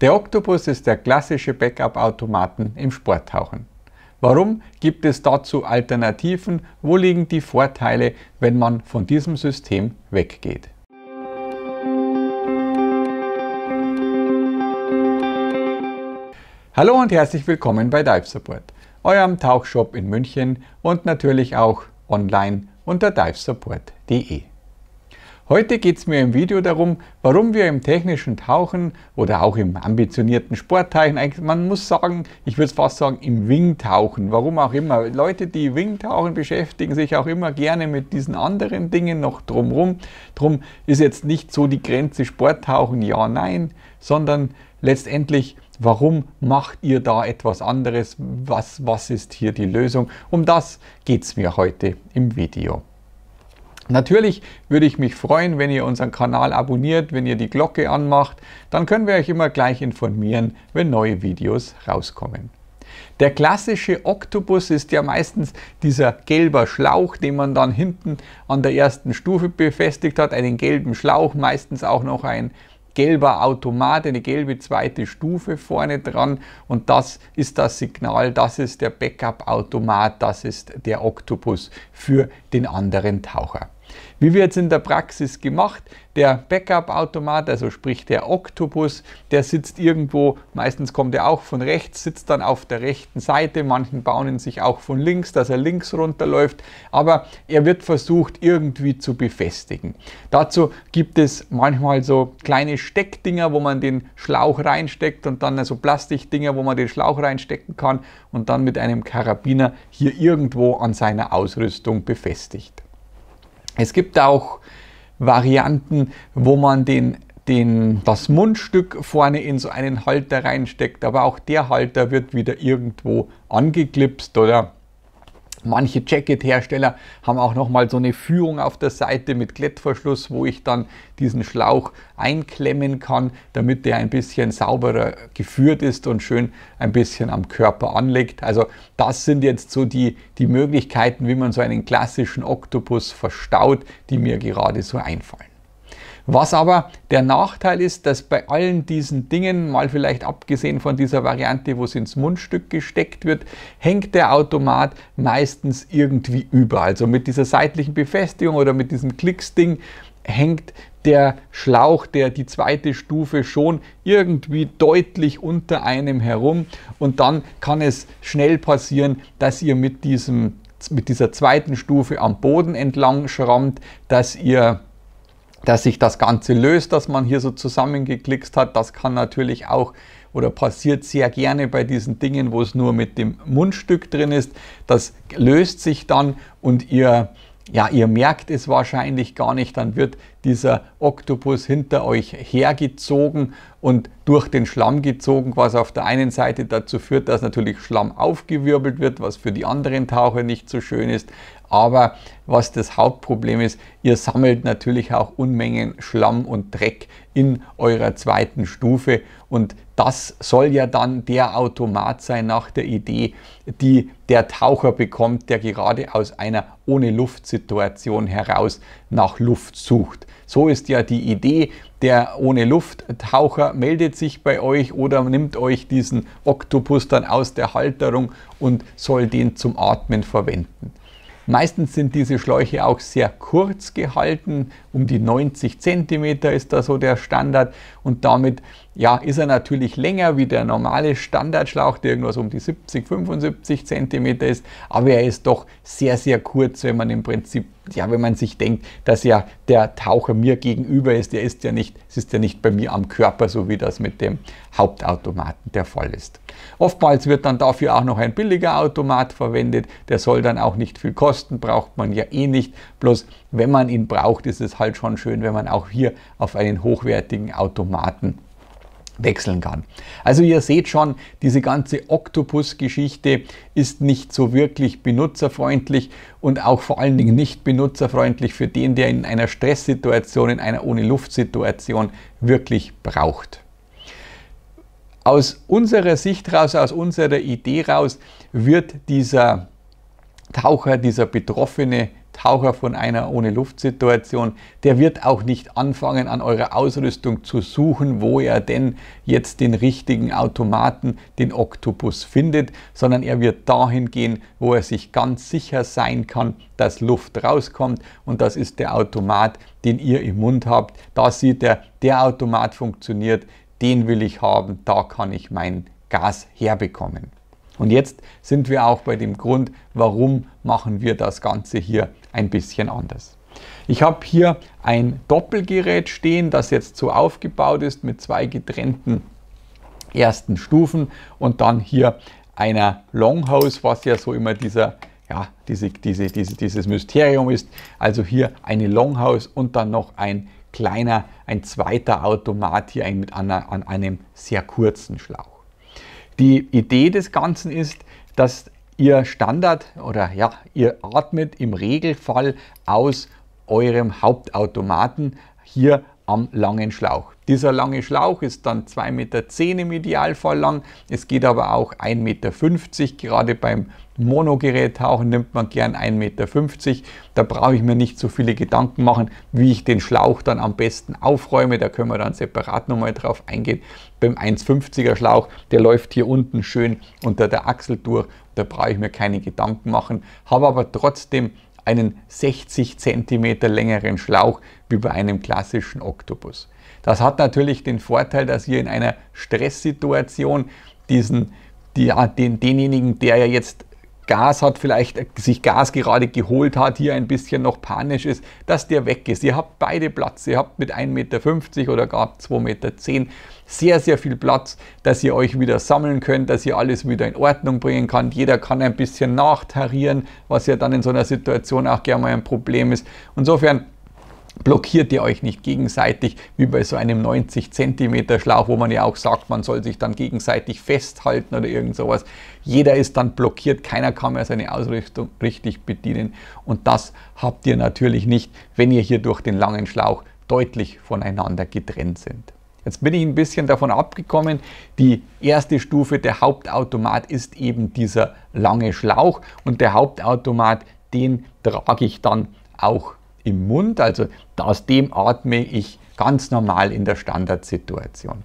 Der Octopus ist der klassische Backup-Automaten im Sporttauchen. Warum gibt es dazu Alternativen? Wo liegen die Vorteile, wenn man von diesem System weggeht? Hallo und herzlich willkommen bei Dive Support, eurem Tauchshop in München und natürlich auch online unter divesupport.de. Heute geht es mir im Video darum, warum wir im technischen Tauchen oder auch im ambitionierten Sportteichen, man muss sagen, ich würde fast sagen, im Wingtauchen, warum auch immer. Leute, die Wingtauchen beschäftigen sich auch immer gerne mit diesen anderen Dingen noch drumrum. Drum ist jetzt nicht so die Grenze Sporttauchen, ja, nein, sondern letztendlich Warum macht ihr da etwas anderes? Was, was ist hier die Lösung? Um das geht es mir heute im Video. Natürlich würde ich mich freuen, wenn ihr unseren Kanal abonniert, wenn ihr die Glocke anmacht, dann können wir euch immer gleich informieren, wenn neue Videos rauskommen. Der klassische Oktopus ist ja meistens dieser gelber Schlauch, den man dann hinten an der ersten Stufe befestigt hat, einen gelben Schlauch, meistens auch noch ein gelber Automat, eine gelbe zweite Stufe vorne dran und das ist das Signal, das ist der Backup-Automat, das ist der Oktopus für den anderen Taucher. Wie wird es in der Praxis gemacht? Der Backup-Automat, also sprich der Oktopus, der sitzt irgendwo, meistens kommt er auch von rechts, sitzt dann auf der rechten Seite, manchen bauen ihn sich auch von links, dass er links runterläuft, aber er wird versucht irgendwie zu befestigen. Dazu gibt es manchmal so kleine Steckdinger, wo man den Schlauch reinsteckt und dann so also Plastikdinger, wo man den Schlauch reinstecken kann und dann mit einem Karabiner hier irgendwo an seiner Ausrüstung befestigt. Es gibt auch Varianten, wo man den, den, das Mundstück vorne in so einen Halter reinsteckt, aber auch der Halter wird wieder irgendwo angeklipst oder Manche Jacket-Hersteller haben auch nochmal so eine Führung auf der Seite mit Klettverschluss, wo ich dann diesen Schlauch einklemmen kann, damit der ein bisschen sauberer geführt ist und schön ein bisschen am Körper anlegt. Also das sind jetzt so die, die Möglichkeiten, wie man so einen klassischen Oktopus verstaut, die mir gerade so einfallen. Was aber der Nachteil ist, dass bei allen diesen Dingen, mal vielleicht abgesehen von dieser Variante, wo es ins Mundstück gesteckt wird, hängt der Automat meistens irgendwie über. Also mit dieser seitlichen Befestigung oder mit diesem Klicksding hängt der Schlauch, der die zweite Stufe schon irgendwie deutlich unter einem herum und dann kann es schnell passieren, dass ihr mit diesem mit dieser zweiten Stufe am Boden entlang schrammt, dass ihr dass sich das Ganze löst, dass man hier so zusammengeklickst hat. Das kann natürlich auch oder passiert sehr gerne bei diesen Dingen, wo es nur mit dem Mundstück drin ist. Das löst sich dann und ihr, ja, ihr merkt es wahrscheinlich gar nicht. Dann wird dieser Oktopus hinter euch hergezogen und durch den Schlamm gezogen, was auf der einen Seite dazu führt, dass natürlich Schlamm aufgewirbelt wird, was für die anderen Taucher nicht so schön ist. Aber was das Hauptproblem ist, ihr sammelt natürlich auch Unmengen Schlamm und Dreck in eurer zweiten Stufe und das soll ja dann der Automat sein nach der Idee, die der Taucher bekommt, der gerade aus einer ohne Luft-Situation heraus nach Luft sucht. So ist ja die Idee, der ohne Lufttaucher meldet sich bei euch oder nimmt euch diesen Oktopus dann aus der Halterung und soll den zum Atmen verwenden. Meistens sind diese Schläuche auch sehr kurz gehalten, um die 90 cm ist da so der Standard und damit ja, ist er natürlich länger wie der normale Standardschlauch, der irgendwas um die 70, 75 cm ist, aber er ist doch sehr, sehr kurz, wenn man im Prinzip, ja, wenn man sich denkt, dass ja der Taucher mir gegenüber ist, der ist ja nicht, es ist ja nicht bei mir am Körper, so wie das mit dem Hauptautomaten der Fall ist. Oftmals wird dann dafür auch noch ein billiger Automat verwendet, der soll dann auch nicht viel kosten, braucht man ja eh nicht, bloß wenn man ihn braucht, ist es halt schon schön, wenn man auch hier auf einen hochwertigen Automaten wechseln kann. Also ihr seht schon, diese ganze Oktopus-Geschichte ist nicht so wirklich benutzerfreundlich und auch vor allen Dingen nicht benutzerfreundlich für den, der in einer Stresssituation, in einer ohne Luftsituation wirklich braucht. Aus unserer Sicht raus, aus unserer Idee raus, wird dieser Taucher, dieser Betroffene Taucher von einer ohne Luftsituation, der wird auch nicht anfangen, an eurer Ausrüstung zu suchen, wo er denn jetzt den richtigen Automaten, den Oktopus findet, sondern er wird dahin gehen, wo er sich ganz sicher sein kann, dass Luft rauskommt und das ist der Automat, den ihr im Mund habt. Da sieht er, der Automat funktioniert, den will ich haben, da kann ich mein Gas herbekommen. Und jetzt sind wir auch bei dem Grund, warum machen wir das Ganze hier ein bisschen anders. Ich habe hier ein Doppelgerät stehen, das jetzt so aufgebaut ist mit zwei getrennten ersten Stufen und dann hier einer Longhouse, was ja so immer dieser ja, diese, diese, diese, dieses Mysterium ist. Also hier eine Longhouse und dann noch ein kleiner, ein zweiter Automat hier an einem sehr kurzen Schlauch. Die Idee des Ganzen ist, dass ihr Standard oder ja, ihr atmet im Regelfall aus eurem Hauptautomaten hier am langen Schlauch. Dieser lange Schlauch ist dann 2,10 Meter im Idealfall lang. Es geht aber auch 1,50 Meter. Gerade beim Monogerättauchen nimmt man gern 1,50 Meter. Da brauche ich mir nicht so viele Gedanken machen, wie ich den Schlauch dann am besten aufräume. Da können wir dann separat nochmal drauf eingehen. Beim 1,50er Schlauch, der läuft hier unten schön unter der Achsel durch. Da brauche ich mir keine Gedanken machen. Habe aber trotzdem einen 60 cm längeren Schlauch wie bei einem klassischen Oktopus. Das hat natürlich den Vorteil, dass ihr in einer Stresssituation diesen, die, den, denjenigen, der ja jetzt Gas hat, vielleicht sich Gas gerade geholt hat, hier ein bisschen noch panisch ist, dass der weg ist. Ihr habt beide Platz. Ihr habt mit 1,50 Meter oder gar 2,10 Meter sehr, sehr viel Platz, dass ihr euch wieder sammeln könnt, dass ihr alles wieder in Ordnung bringen könnt. Jeder kann ein bisschen nachtarieren, was ja dann in so einer Situation auch gerne mal ein Problem ist. Insofern blockiert ihr euch nicht gegenseitig, wie bei so einem 90 cm Schlauch, wo man ja auch sagt, man soll sich dann gegenseitig festhalten oder irgend sowas. Jeder ist dann blockiert, keiner kann mehr seine Ausrichtung richtig bedienen. Und das habt ihr natürlich nicht, wenn ihr hier durch den langen Schlauch deutlich voneinander getrennt sind. Jetzt bin ich ein bisschen davon abgekommen. Die erste Stufe, der Hauptautomat, ist eben dieser lange Schlauch und der Hauptautomat, den trage ich dann auch im Mund, also aus dem atme ich ganz normal in der Standardsituation.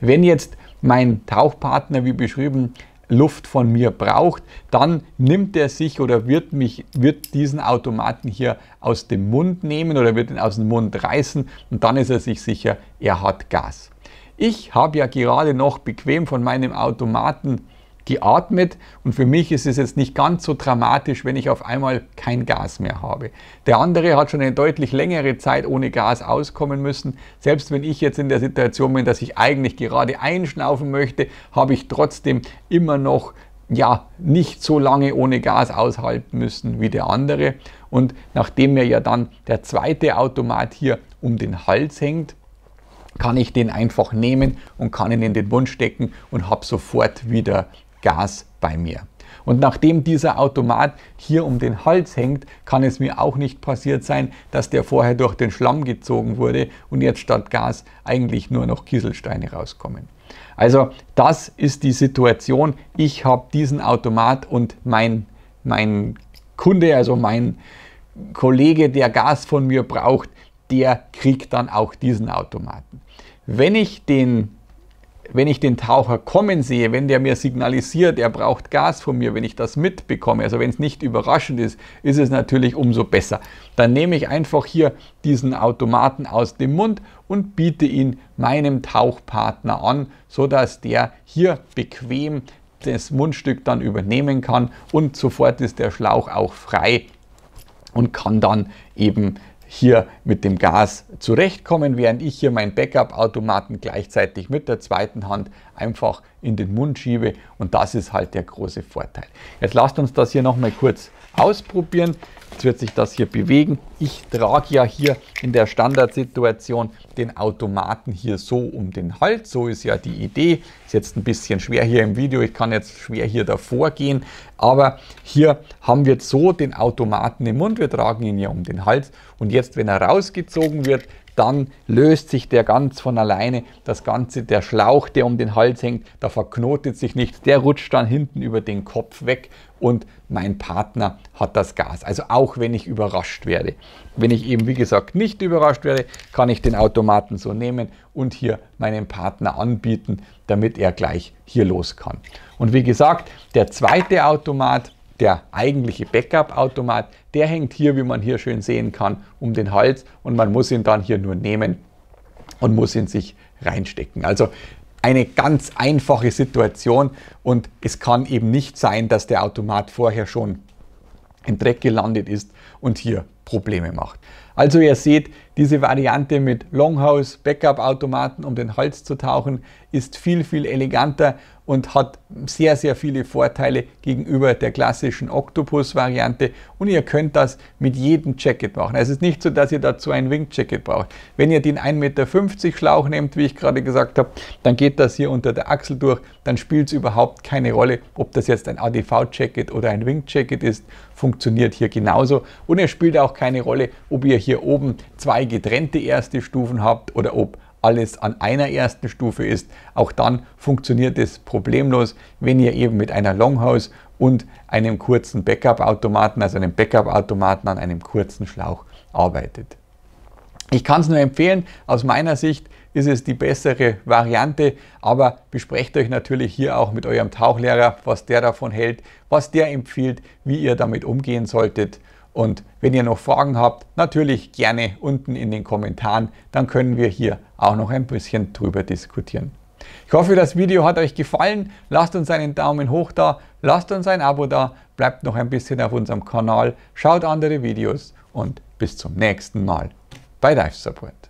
Wenn jetzt mein Tauchpartner, wie beschrieben, Luft von mir braucht, dann nimmt er sich oder wird mich, wird diesen Automaten hier aus dem Mund nehmen oder wird ihn aus dem Mund reißen und dann ist er sich sicher, er hat Gas. Ich habe ja gerade noch bequem von meinem Automaten die atmet und für mich ist es jetzt nicht ganz so dramatisch, wenn ich auf einmal kein Gas mehr habe. Der andere hat schon eine deutlich längere Zeit ohne Gas auskommen müssen. Selbst wenn ich jetzt in der Situation bin, dass ich eigentlich gerade einschnaufen möchte, habe ich trotzdem immer noch ja, nicht so lange ohne Gas aushalten müssen wie der andere. Und nachdem mir ja dann der zweite Automat hier um den Hals hängt, kann ich den einfach nehmen und kann ihn in den Mund stecken und habe sofort wieder Gas bei mir. Und nachdem dieser Automat hier um den Hals hängt, kann es mir auch nicht passiert sein, dass der vorher durch den Schlamm gezogen wurde und jetzt statt Gas eigentlich nur noch Kieselsteine rauskommen. Also das ist die Situation. Ich habe diesen Automat und mein, mein Kunde, also mein Kollege, der Gas von mir braucht, der kriegt dann auch diesen Automaten. Wenn ich den wenn ich den Taucher kommen sehe, wenn der mir signalisiert, er braucht Gas von mir, wenn ich das mitbekomme, also wenn es nicht überraschend ist, ist es natürlich umso besser. Dann nehme ich einfach hier diesen Automaten aus dem Mund und biete ihn meinem Tauchpartner an, sodass der hier bequem das Mundstück dann übernehmen kann und sofort ist der Schlauch auch frei und kann dann eben hier mit dem Gas zurechtkommen, während ich hier meinen Backup-Automaten gleichzeitig mit der zweiten Hand einfach in den Mund schiebe und das ist halt der große Vorteil. Jetzt lasst uns das hier nochmal kurz ausprobieren. Jetzt wird sich das hier bewegen. Ich trage ja hier in der Standardsituation den Automaten hier so um den Hals. So ist ja die Idee. Ist jetzt ein bisschen schwer hier im Video. Ich kann jetzt schwer hier davor gehen. Aber hier haben wir jetzt so den Automaten im Mund. Wir tragen ihn ja um den Hals. Und jetzt, wenn er rausgezogen wird, dann löst sich der ganz von alleine. Das Ganze, der Schlauch, der um den Hals hängt, da verknotet sich nicht. Der rutscht dann hinten über den Kopf weg und mein Partner hat das Gas. Also auch wenn ich überrascht werde. Wenn ich eben, wie gesagt, nicht überrascht werde, kann ich den Automaten so nehmen und hier meinem Partner anbieten, damit er gleich hier los kann. Und wie gesagt, der zweite Automat, der eigentliche Backup-Automat, der hängt hier, wie man hier schön sehen kann, um den Hals und man muss ihn dann hier nur nehmen und muss ihn sich reinstecken. Also eine ganz einfache Situation und es kann eben nicht sein, dass der Automat vorher schon im Dreck gelandet ist und hier Probleme macht. Also ihr seht, diese Variante mit Longhouse, Backup-Automaten, um den Hals zu tauchen, ist viel, viel eleganter und hat sehr, sehr viele Vorteile gegenüber der klassischen Octopus-Variante. Und ihr könnt das mit jedem Jacket machen. es ist nicht so, dass ihr dazu ein Wing-Jacket braucht. Wenn ihr den 1,50 Meter Schlauch nehmt, wie ich gerade gesagt habe, dann geht das hier unter der Achsel durch. Dann spielt es überhaupt keine Rolle, ob das jetzt ein ADV-Jacket oder ein Wing-Jacket ist. Funktioniert hier genauso. Und es spielt auch keine Rolle, ob ihr hier oben zwei zwei getrennte erste Stufen habt oder ob alles an einer ersten Stufe ist, auch dann funktioniert es problemlos, wenn ihr eben mit einer Longhouse und einem kurzen Backup-Automaten, also einem Backup-Automaten an einem kurzen Schlauch arbeitet. Ich kann es nur empfehlen, aus meiner Sicht ist es die bessere Variante, aber besprecht euch natürlich hier auch mit eurem Tauchlehrer, was der davon hält, was der empfiehlt, wie ihr damit umgehen solltet. Und wenn ihr noch Fragen habt, natürlich gerne unten in den Kommentaren, dann können wir hier auch noch ein bisschen drüber diskutieren. Ich hoffe, das Video hat euch gefallen. Lasst uns einen Daumen hoch da, lasst uns ein Abo da, bleibt noch ein bisschen auf unserem Kanal, schaut andere Videos und bis zum nächsten Mal bei Dive Support.